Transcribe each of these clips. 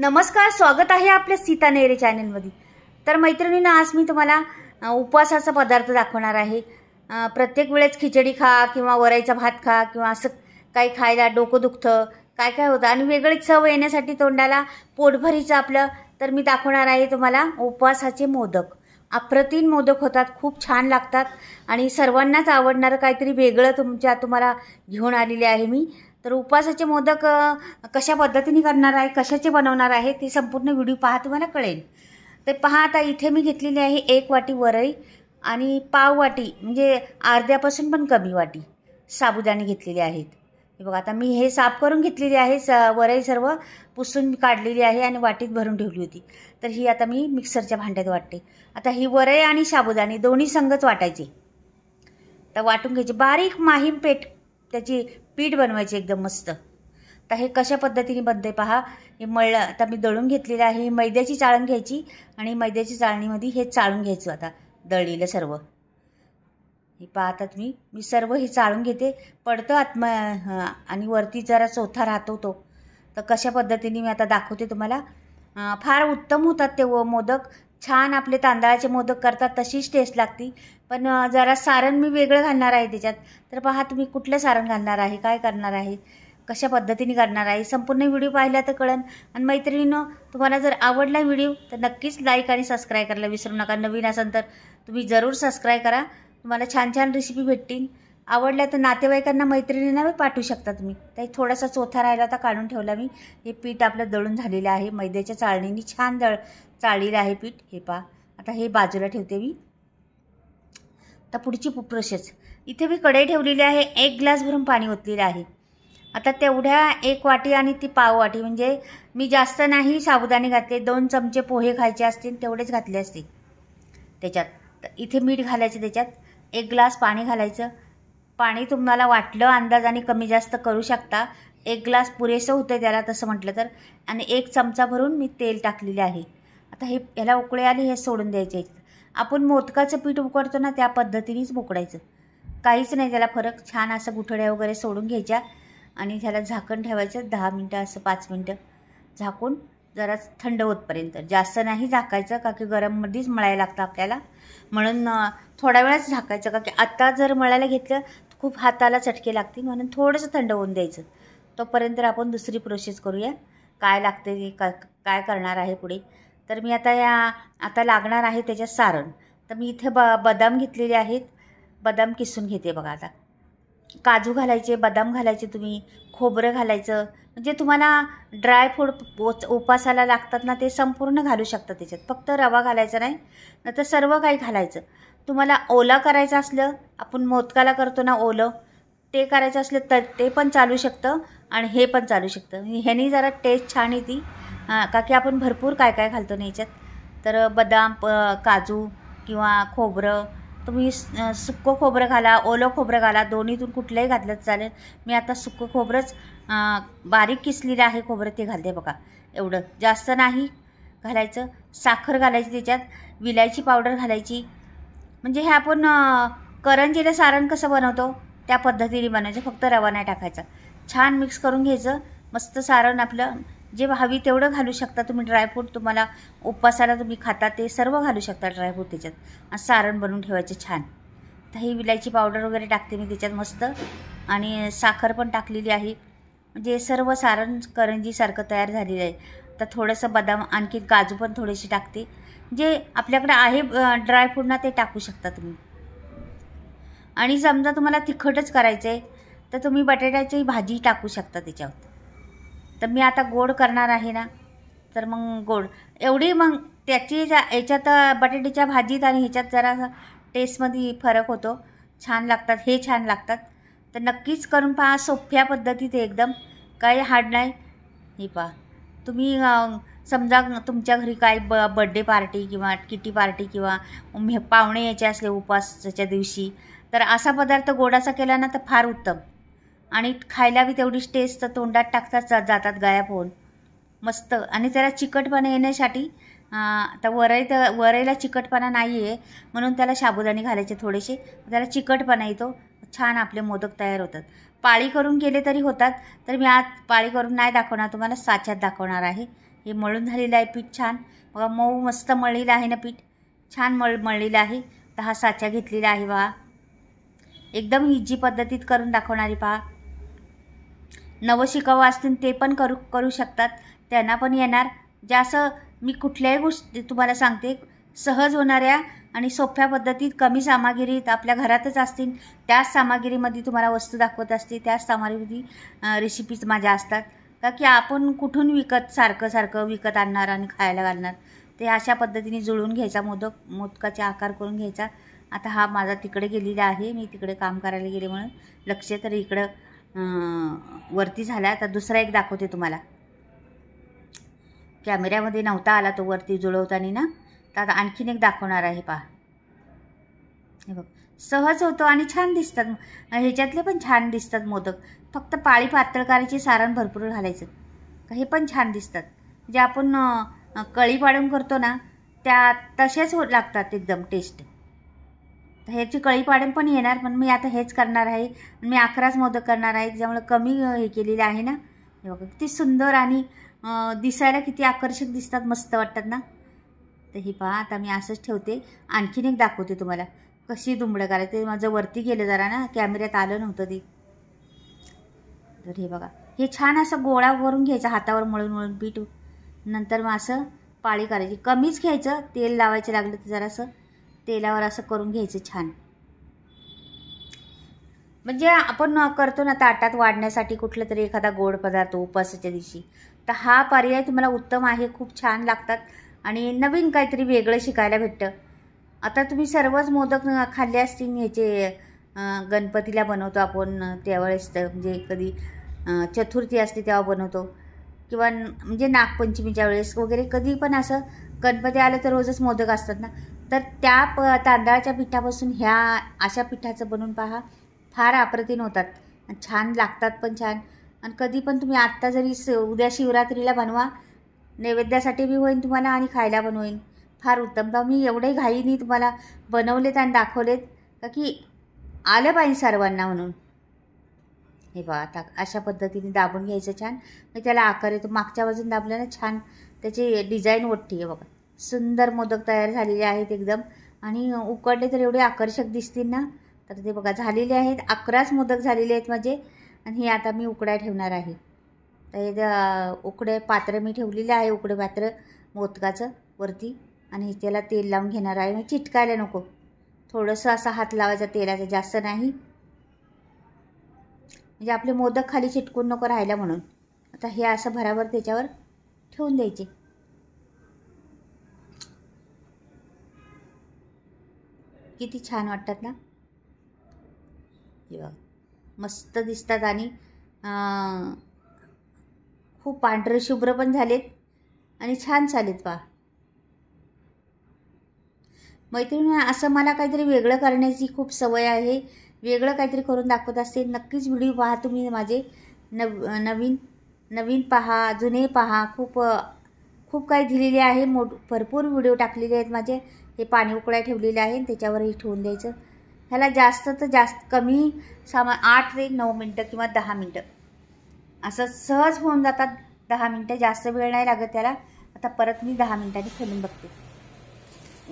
नमस्कार स्वागत आहे आपल्या सीता नेहरे चॅनलमध्ये तर मैत्रिणींना आज मी तुम्हाला उपवासाचा पदार्थ दाखवणार आहे प्रत्येक वेळेस खिचडी खा किंवा वरायचा भात खा किंवा असं काही खायला डोकं दुखतं काय काय होतं आणि वेगळी चव येण्यासाठी तोंडाला पोटभरीचं आपलं तर मी दाखवणार आहे तुम्हाला उपवासाचे मोदक अप्रतिम मोदक होतात खूप छान लागतात आणि सर्वांनाच आवडणारं काहीतरी वेगळं तुमच्या तुम्हाला घेऊन आलेले आहे मी तर उपवासाचे मोदक कशा पद्धतीने करणार आहे कशाचे बनवणार आहे ते संपूर्ण व्हिडिओ पाहा तुम्हाला कळेल तर पहा आता इथे मी घेतलेली आहे एक वाटी वरई आणि पाव वाटी म्हणजे अर्ध्यापासून पण कमी वाटी साबुदाणे घेतलेले आहेत हे बघा आता मी हे साफ करून घेतलेली आहे स वरई सर्व पुसून काढलेली आहे आणि वाटीत भरून ठेवली होती तर ही आता मी मिक्सरच्या भांड्यात वाटते आता ही वरई आणि साबुदाणे दोन्ही संघच वाटायचे तर वाटून घ्यायचे बारीक माहीम पेट त्याची पीठ बनवायची एकदम मस्त तर हे कशा पद्धतीने बनते पहा हे मळ आता मी दळून घेतलेलं आहे ही मैद्याची चाळण घ्यायची आणि मैद्याची चाळणीमध्ये हे चाळून घ्यायचं आता दळलेलं सर्व हे पाहतात मी मी सर्व हे चाळून घेते पडतं आत्मा आणि वरती जरा चौथा राहतो तो तर कशा पद्धतीने मी आता दाखवते तुम्हाला फार उत्तम होतात ते व मोदक छान आपले तांदळाचे मोदक करतात तशीच टेस्ट लागती पण जरा सारण मी वेगळं घालणार आहे त्याच्यात तर पहा तुम्ही कुठलं सारण घालणार आहे काय करणार आहे कशा पद्धतीने करणार आहे संपूर्ण व्हिडिओ पाहिला तर कळन आणि मैत्रिणीनं तुम्हाला जर आवडला व्हिडिओ तर नक्कीच लाईक आणि सबस्क्राईब करायला विसरू नका नवीन असेल तर तुम्ही जरूर सबस्क्राईब करा तुम्हाला छान छान रेसिपी भेटतील आवडल्या तर नातेवाईकांना मैत्रिणींना पाठवू शकता तुम्ही त्याही थोडासा चोथा राहिला आता काढून ठेवला मी हे पीठ आपलं दळून झालेलं आहे मैद्याच्या चाळणीने छान दळ चाळलेलं आहे पीठ हे पा आता हे बाजूला ठेवते मी आता पुढची प्रोसेस इथे मी कढई ठेवलेली आहे एक ग्लास भरून पाणी ओतलेलं आहे आता तेवढ्या एक वाटी आणि ती पाव वाटी म्हणजे मी जास्त नाही साबुदाणे घातले दोन चमचे पोहे खायचे असतील तेवढेच घातले असते त्याच्यात इथे मीठ घालायचं त्याच्यात एक ग्लास पाणी घालायचं पाणी तुम्हाला वाटलं अंदाजाने कमी जास्त करू शकता एक ग्लास पुरेसं होतं त्याला तसं म्हटलं तर आणि एक चमचा भरून मी तेल टाकलेले आहे आता हे ह्याला उकळे आले हे सोडून द्यायचे आपण मोदकाचं पीठ उकडतो ना त्या पद्धतीनेच उकडायचं काहीच नाही त्याला फरक छान असं गुठड्या वगैरे सोडून घ्यायच्या आणि त्याला झाकण ठेवायचं दहा मिनटं असं पाच मिनटं झाकून जरा थंड होतपर्यंत जास्त नाही झाकायचं का की गरममध्येच मळायला लागतं आपल्याला म्हणून थोड्या वेळाच झाकायचं का की आत्ता जर मळायला घेतलं खूप हाताला चटके लागतील म्हणून थोडंसं थंड होऊन द्यायचं तोपर्यंत आपण दुसरी प्रोसेस करूया काय लागते का काय करणार आहे पुढे तर मी आता या आता लागणार आहे त्याच्यात सारण तर मी इथे ब बदाम घेतलेले आहेत बदाम किसून घेते बघा आता काजू घालायचे बदाम घालायचे तुम्ही खोबरं घालायचं म्हणजे तुम्हाला ड्रायफ्रूट पोच उपासाला लागतात ना ते संपूर्ण घालू शकतात त्याच्यात फक्त रवा घालायचा नाही नंतर सर्व काही घालायचं तुम्हाला ओला करायचं असलं आपण मोदकाला करतो ना ओलं ते करायचं असलं तर ते पण चालू शकतं आणि हे पण चालू शकतं ह्यानी जरा टेस्ट छान येते का की आपण भरपूर काय काय घालतो ना याच्यात तर बदाम काजू किंवा खोबरं तुम्ही सुक्कं खोबरं घाला ओलं खोबरं घाला दोन्हीतून कुठलंही घातलं चालेल मी आता सुक्कं खोबरंच बारीक किसलेलं आहे खोबरं ते घालते बघा एवढं जास्त नाही घालायचं साखर घालायची त्याच्यात विलायची पावडर घालायची म्हणजे हे आपण करंजीला सारण कसं बनवतो त्या पद्धतीने बनवायचं फक्त रवा नाही टाकायचा छान मिक्स करून घ्यायचं मस्त सारण आपलं जे हवी तेवढं घालू शकता तुम्ही ड्रायफ्रूट तुम्हाला उपवासाला तुम्ही खाता ते सर्व घालू शकता ड्रायफ्रूट त्याच्यात आणि सारण बनवून ठेवायचे छान तर ही विलायची पावडर वगैरे टाकते मी त्याच्यात मस्त आणि साखर पण टाकलेली आहे जे सर्व सारण करंजीसारखं तयार झालेलं आहे तर थोडंसं बदाम आणखी काजू पण थोडेसे टाकते जे आपल्याकडे आहे ड्रायफ्रूट ना ते टाकू शकता तुम्ही आणि समजा तुम्हाला तिखटच करायचं आहे तर तुम्ही बटाट्याची भाजी टाकू शकता त्याच्यावर तर मी आता गोड करणार आहे ना तर मग गोड एवढी मग त्याची ज्या याच्यात बटाट्याच्या भाजीत आणि ह्याच्यात जरा टेस्टमध्ये फरक होतो छान लागतात हे छान लागतात तर नक्कीच करून पहा सोप्या पद्धतीत एकदम काही हार्ड नाही हे पहा तुम्ही समजा तुमच्या घरी काय ब बड्डे पार्टी किंवा किटी पार्टी किंवा पाहुणे याचे असले उपासाच्या दिवशी तर असा पदार्थ गोडाचा केला ना तर फार उत्तम आणि खायला बी तेवढीच टेस्ट तर तोंडात टाकताच जातात गायब होऊन मस्त आणि त्याला चिकटपणे येण्यासाठी आता वरईत वरईला चिकटपणा नाही आहे म्हणून त्याला साबुदाणे घालायचे थोडेसे त्याला चिकटपणा येतो छान आपले मोदक तयार होतात पाळी करून केले तरी होतात तर मी आज पाळी करून नाही दाखवणार तुम्हाला साच्यात दाखवणार आहे हे मळून झालेलं आहे पीठ छान बघा मऊ मस्त मळलेलं आहे ना पीठ छान मळ मळलेलं आहे तर हा साचा घेतलेला आहे बा एकदम इजी पद्धतीत करून दाखवणारी पहा नवं शिकावं असतील ते पण करू करू शकतात त्यांना पण येणार ज्या असं मी कुठल्याही गोष्टी तुम्हाला सांगते सहज होणाऱ्या आणि सोप्या पद्धतीत कमी सामग्रीत आपल्या घरातच असतील त्याच सामग्रीमध्ये तुम्हाला वस्तू दाखवत असते त्याच सामग्रीमध्ये रेसिपीज माझ्या असतात का की आपण कुठून विकत सारखं सारखं विकत आणणार आणि खायला घालणार ते अशा पद्धतीने जुळून घ्यायचा मोदक मोदकाचे आकार करून घ्यायचा आता हा माझा तिकडे गेलेला आहे मी तिकडे काम करायला गेले म्हणून लक्ष तर इकडं वरती झाला आता दुसरा एक दाखवते तुम्हाला कॅमेऱ्यामध्ये नव्हता आला तो वरती जुळवताना ना तर आता आणखीन एक दाखवणार आहे पहा हे बघ सहज होतो आणि छान दिसतात ह्याच्यातले पण छान दिसतात मोदक फक्त पाळी पातळ सारण भरपूर घालायचं हे पण छान दिसतात जे आपण कळी पाडून करतो ना त्या तसेच हो लागतात एकदम टेस्ट तर ह्याची कळी पाडून पण येणार पण मी आता हेच करणार आहे मी अकराच मोदक करणार आहे त्यामुळे कमी हे केलेलं आहे ना हे बघा किती सुंदर आणि दिसायला किती आकर्षक दिसतात मस्त वाटतात ना तर ही पहा आता मी असंच ठेवते आणखीन एक दाखवते तुम्हाला कशी दुमडं करायचं ते माझं वरती गेलं जरा ना कॅमेऱ्यात आलं नव्हतं ते तर हे बघा हे छान असं गोळा करून घ्यायचं हातावर मळून मळून पीठ नंतर मग असं पाळी करायची कमीच घ्यायचं तेल लावायचं लागलं तर जरासं तेलावर असं करून घ्यायचं छान म्हणजे आपण करतो ना ताटात वाढण्यासाठी कुठलं तरी एखादा गोड पदार्थ उपवासाच्या दिवशी तर हा पर्याय तुम्हाला उत्तम आहे खूप छान लागतात आणि नवीन काहीतरी वेगळं शिकायला भेटतं आता तुम्ही सर्वच मोदक खाल्ले असतील ह्याचे गणपतीला बनवतो आपण त्यावेळेस तर म्हणजे कधी चतुर्थी असते तेव्हा बनवतो किंवा म्हणजे नागपंचमीच्या वेळेस वगैरे कधी पण असं गणपती आलं तर रोजच मोदक असतात ना तर त्या प तांदळाच्या पिठापासून ह्या अशा पिठाचं बनवून पहा फार अप्रतिम होतात छान लागतात पण छान आणि कधी पण तुम्ही आत्ता जरी स उद्या शिवरात्रीला बनवा नैवेद्यासाठी बी होईन तुम्हाला आणि खायला पण होईन फार उत्तम बा मी एवढे घाईने तुम्हाला बनवलेत आणि दाखवलेत का की आलं पाहिजे सर्वांना म्हणून हे बा आता अशा पद्धतीने दाबून घ्यायचं छान मी त्याला आकार येतो मागच्या बाजून दाबल्यानं छान त्याची डिझाईन ओठती आहे बघा सुंदर मोदक तयार झालेले आहेत एकदम आणि उकडले तर एवढे आकर्षक दिसतील ना तर ते बघा झालेले आहेत अकराच मोदक झालेले आहेत माझे आणि हे आता मी उकड्या ठेवणार आहे तर हे उकडे पात्र मी ठेवलेले आहे उकडे पात्र मोदकाचं वरती आणि त्याला तेल लावून घेणार आहे म्हणजे चिटकायला नको थोडंसं असा हात लावायचा तेलाचा जास्त नाही म्हणजे आपले मोदक खाली चिटकून नको राहायला म्हणून आता हे असं भराभर त्याच्यावर ठेवून द्यायचे किती छान वाटतात ना मस्त दिसतात आणि खूप पांढरे शुभ्र पण झालेत आणि छान चालेत पहा मैत्रिणी असं मला काहीतरी वेगळं करण्याची खूप सवय आहे वेगळं काहीतरी करून दाखवत असते नक्कीच व्हिडिओ पहा तुम्ही माझे नव नवीन नवीन पहा जुने पहा खूप खूप काही दिलेले आहे मोठ भरपूर व्हिडिओ टाकलेले आहेत माझे हे पाणी उकळ्या ठेवलेले आहे त्याच्यावरही ठेवून द्यायचं ह्याला जास्त तर जास्त कमी सामा आठ ते नऊ मिनटं किंवा दहा मिनटं असं सहज होऊन जातात दहा मिनटं जास्त वेळ नाही लागत त्याला आता परत मी दहा मिनटांनी खेळून बघते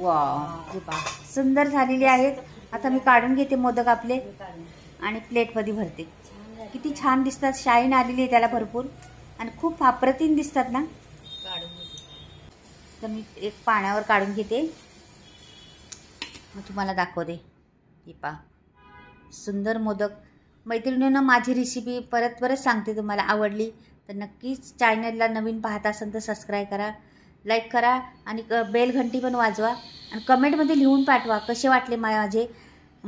वा सुंदर झालेली आहेत आता मी काढून घेते मोदक आपले आणि प्लेटमध्ये भरते किती छान दिसतात शाईन आलेली आहे त्याला भरपूर आणि खूप अप्रतिम दिसतात ना तर मी एक पाण्यावर काढून घेते मग तुम्हाला दाखवते ही पा सुंदर मोदक मैत्रिणीनं माझी रेसिपी परत परत सांगते तुम्हाला आवडली तर नक्कीच चॅनलला नवीन पाहत असाल तर सबस्क्राईब करा लाईक करा आणि क बेल घंटी पण वाजवा आणि कमेंटमध्ये लिहून पाठवा कसे वाटले माझे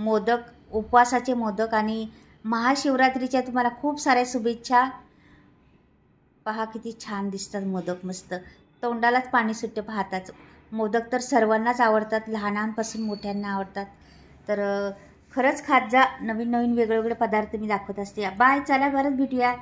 मोदक उपवासाचे मोदक आणि महाशिवरात्रीच्या तुम्हाला खूप साऱ्या शुभेच्छा पहा किती छान दिसतात मोदक मस्त तोंडालाच पाणी सुटते पाहताच मोदक तर सर्वांनाच आवडतात लहानांपासून मोठ्यांना आवडतात तर खरंच खात जा नवीन नवीन वेगळे वेगळे पदार्थ मी दाखवत असते बाय चला परत भेटूया